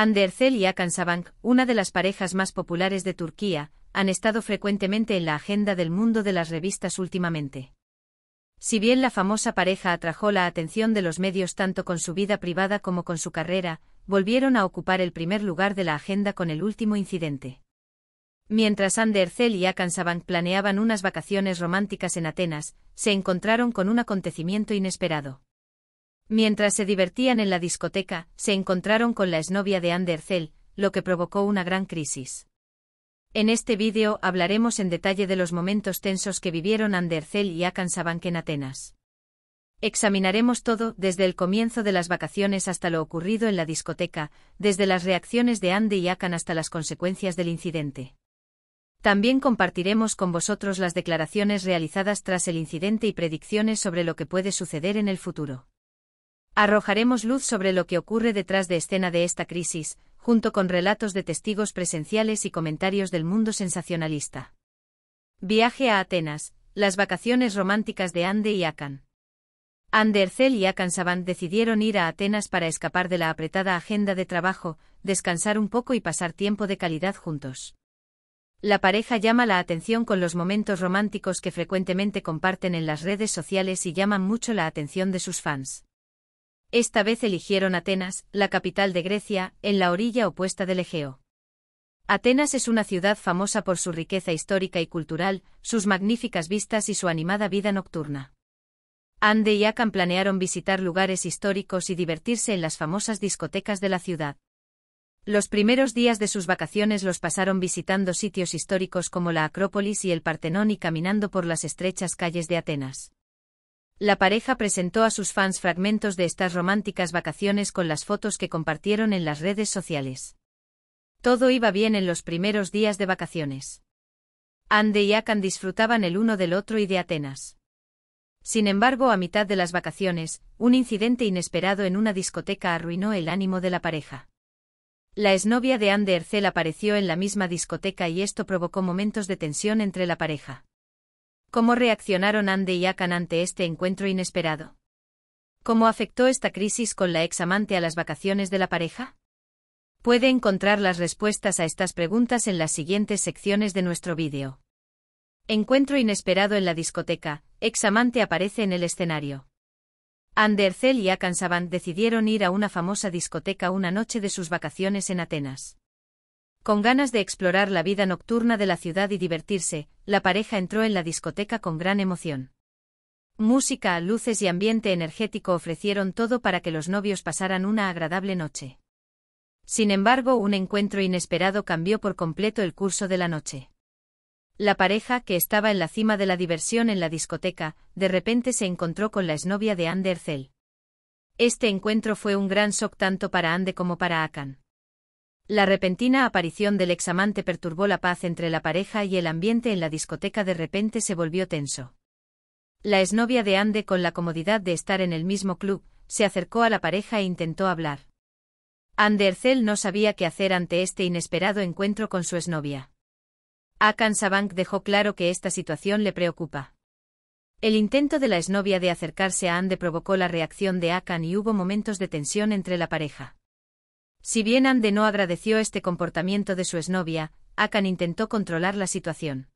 Andercel y Akansabank, una de las parejas más populares de Turquía, han estado frecuentemente en la agenda del mundo de las revistas últimamente. Si bien la famosa pareja atrajo la atención de los medios tanto con su vida privada como con su carrera, volvieron a ocupar el primer lugar de la agenda con el último incidente. Mientras Andercel y Akansabank planeaban unas vacaciones románticas en Atenas, se encontraron con un acontecimiento inesperado. Mientras se divertían en la discoteca, se encontraron con la exnovia de Andercel, lo que provocó una gran crisis. En este vídeo hablaremos en detalle de los momentos tensos que vivieron Andercel y Akan Sabank en Atenas. Examinaremos todo, desde el comienzo de las vacaciones hasta lo ocurrido en la discoteca, desde las reacciones de Andy y Akan hasta las consecuencias del incidente. También compartiremos con vosotros las declaraciones realizadas tras el incidente y predicciones sobre lo que puede suceder en el futuro. Arrojaremos luz sobre lo que ocurre detrás de escena de esta crisis, junto con relatos de testigos presenciales y comentarios del mundo sensacionalista. Viaje a Atenas, las vacaciones románticas de Ande y Akan. Andercel y Akan Savant decidieron ir a Atenas para escapar de la apretada agenda de trabajo, descansar un poco y pasar tiempo de calidad juntos. La pareja llama la atención con los momentos románticos que frecuentemente comparten en las redes sociales y llaman mucho la atención de sus fans. Esta vez eligieron Atenas, la capital de Grecia, en la orilla opuesta del Egeo. Atenas es una ciudad famosa por su riqueza histórica y cultural, sus magníficas vistas y su animada vida nocturna. Ande y Akan planearon visitar lugares históricos y divertirse en las famosas discotecas de la ciudad. Los primeros días de sus vacaciones los pasaron visitando sitios históricos como la Acrópolis y el Partenón y caminando por las estrechas calles de Atenas. La pareja presentó a sus fans fragmentos de estas románticas vacaciones con las fotos que compartieron en las redes sociales. Todo iba bien en los primeros días de vacaciones. Ande y Akan disfrutaban el uno del otro y de Atenas. Sin embargo, a mitad de las vacaciones, un incidente inesperado en una discoteca arruinó el ánimo de la pareja. La exnovia de Ande Ercel apareció en la misma discoteca y esto provocó momentos de tensión entre la pareja. ¿Cómo reaccionaron Ande y Akan ante este encuentro inesperado? ¿Cómo afectó esta crisis con la examante a las vacaciones de la pareja? Puede encontrar las respuestas a estas preguntas en las siguientes secciones de nuestro vídeo. Encuentro inesperado en la discoteca, examante aparece en el escenario. Andercel y Akan Savant decidieron ir a una famosa discoteca una noche de sus vacaciones en Atenas. Con ganas de explorar la vida nocturna de la ciudad y divertirse, la pareja entró en la discoteca con gran emoción. Música, luces y ambiente energético ofrecieron todo para que los novios pasaran una agradable noche. Sin embargo, un encuentro inesperado cambió por completo el curso de la noche. La pareja, que estaba en la cima de la diversión en la discoteca, de repente se encontró con la exnovia de Anderzel. Este encuentro fue un gran shock tanto para Ande como para Akan. La repentina aparición del examante perturbó la paz entre la pareja y el ambiente en la discoteca de repente se volvió tenso. La exnovia de Ande con la comodidad de estar en el mismo club, se acercó a la pareja e intentó hablar. Andercel no sabía qué hacer ante este inesperado encuentro con su exnovia. Akan Sabank dejó claro que esta situación le preocupa. El intento de la exnovia de acercarse a Ande provocó la reacción de Akan y hubo momentos de tensión entre la pareja. Si bien Ande no agradeció este comportamiento de su exnovia, Akan intentó controlar la situación.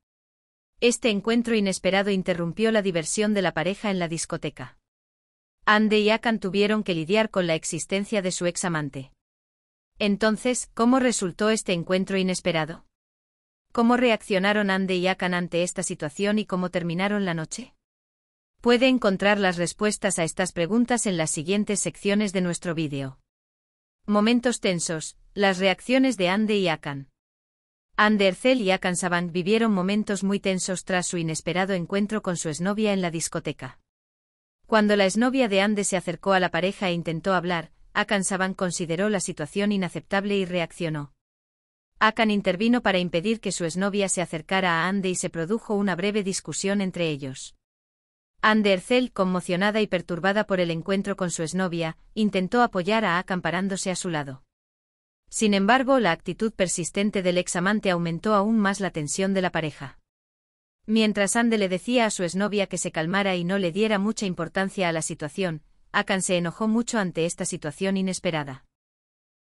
Este encuentro inesperado interrumpió la diversión de la pareja en la discoteca. Ande y Akan tuvieron que lidiar con la existencia de su ex amante. Entonces, ¿cómo resultó este encuentro inesperado? ¿Cómo reaccionaron Ande y Akan ante esta situación y cómo terminaron la noche? Puede encontrar las respuestas a estas preguntas en las siguientes secciones de nuestro vídeo. Momentos tensos, las reacciones de Ande y Akan. Ercel y Akan Saban vivieron momentos muy tensos tras su inesperado encuentro con su esnovia en la discoteca. Cuando la esnovia de Ande se acercó a la pareja e intentó hablar, Akan consideró la situación inaceptable y reaccionó. Akan intervino para impedir que su exnovia se acercara a Ande y se produjo una breve discusión entre ellos. Andercel, conmocionada y perturbada por el encuentro con su exnovia, intentó apoyar a Akan parándose a su lado. Sin embargo, la actitud persistente del examante aumentó aún más la tensión de la pareja. Mientras Ande le decía a su exnovia que se calmara y no le diera mucha importancia a la situación, Akan se enojó mucho ante esta situación inesperada.